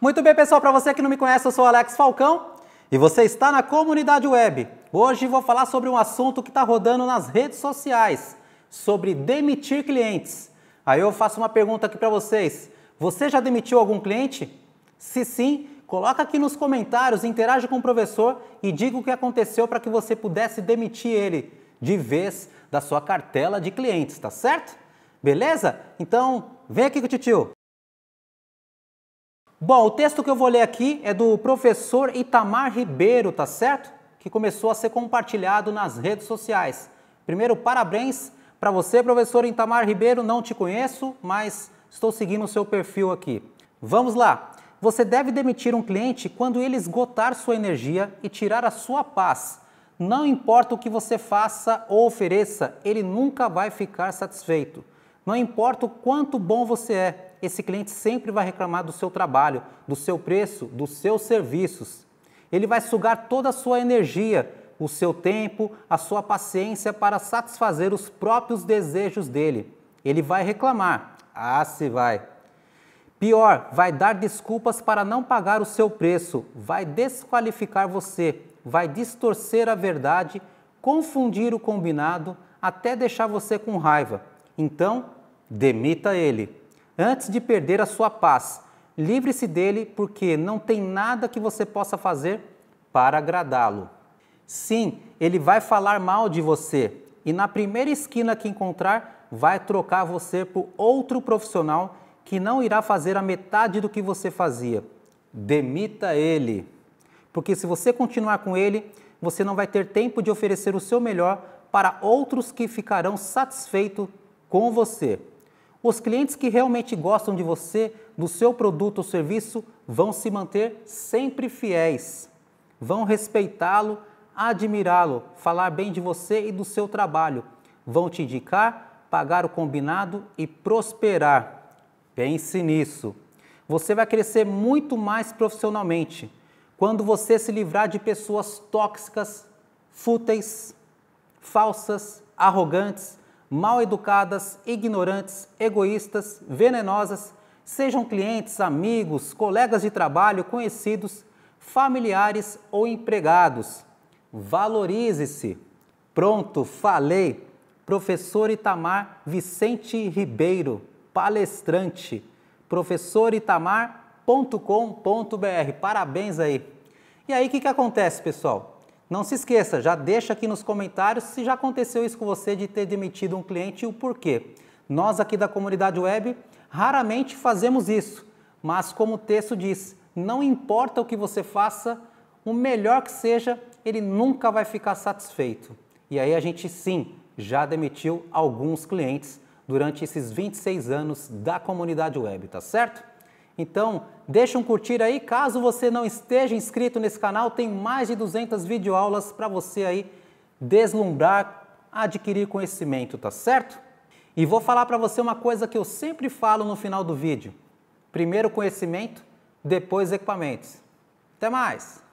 Muito bem, pessoal, para você que não me conhece, eu sou Alex Falcão e você está na comunidade web. Hoje vou falar sobre um assunto que está rodando nas redes sociais, sobre demitir clientes. Aí eu faço uma pergunta aqui para vocês. Você já demitiu algum cliente? Se sim, coloca aqui nos comentários, interage com o professor e diga o que aconteceu para que você pudesse demitir ele de vez da sua cartela de clientes, tá certo? Beleza? Então, vem aqui com o tio. Bom, o texto que eu vou ler aqui é do professor Itamar Ribeiro, tá certo? Que começou a ser compartilhado nas redes sociais. Primeiro, parabéns para você, professor Itamar Ribeiro. Não te conheço, mas estou seguindo o seu perfil aqui. Vamos lá. Você deve demitir um cliente quando ele esgotar sua energia e tirar a sua paz. Não importa o que você faça ou ofereça, ele nunca vai ficar satisfeito. Não importa o quanto bom você é, esse cliente sempre vai reclamar do seu trabalho, do seu preço, dos seus serviços. Ele vai sugar toda a sua energia, o seu tempo, a sua paciência para satisfazer os próprios desejos dele. Ele vai reclamar. Ah, se vai. Pior, vai dar desculpas para não pagar o seu preço, vai desqualificar você, vai distorcer a verdade, confundir o combinado, até deixar você com raiva. Então, demita ele. Antes de perder a sua paz, livre-se dele, porque não tem nada que você possa fazer para agradá-lo. Sim, ele vai falar mal de você e na primeira esquina que encontrar, vai trocar você por outro profissional que não irá fazer a metade do que você fazia. Demita ele. Porque se você continuar com ele, você não vai ter tempo de oferecer o seu melhor para outros que ficarão satisfeitos com você. Os clientes que realmente gostam de você, do seu produto ou serviço, vão se manter sempre fiéis, vão respeitá-lo, admirá-lo, falar bem de você e do seu trabalho, vão te indicar, pagar o combinado e prosperar. Pense nisso. Você vai crescer muito mais profissionalmente quando você se livrar de pessoas tóxicas, fúteis, falsas, arrogantes mal educadas, ignorantes, egoístas, venenosas, sejam clientes, amigos, colegas de trabalho, conhecidos, familiares ou empregados. Valorize-se. Pronto, falei. Professor Itamar Vicente Ribeiro, palestrante. professoritamar.com.br. Parabéns aí. E aí, o que, que acontece, pessoal? Não se esqueça, já deixa aqui nos comentários se já aconteceu isso com você de ter demitido um cliente e o porquê. Nós aqui da comunidade web raramente fazemos isso, mas como o texto diz, não importa o que você faça, o melhor que seja, ele nunca vai ficar satisfeito. E aí a gente sim já demitiu alguns clientes durante esses 26 anos da comunidade web, tá certo? Então, deixa um curtir aí. Caso você não esteja inscrito nesse canal, tem mais de 200 videoaulas para você aí deslumbrar, adquirir conhecimento, tá certo? E vou falar para você uma coisa que eu sempre falo no final do vídeo. Primeiro conhecimento, depois equipamentos. Até mais!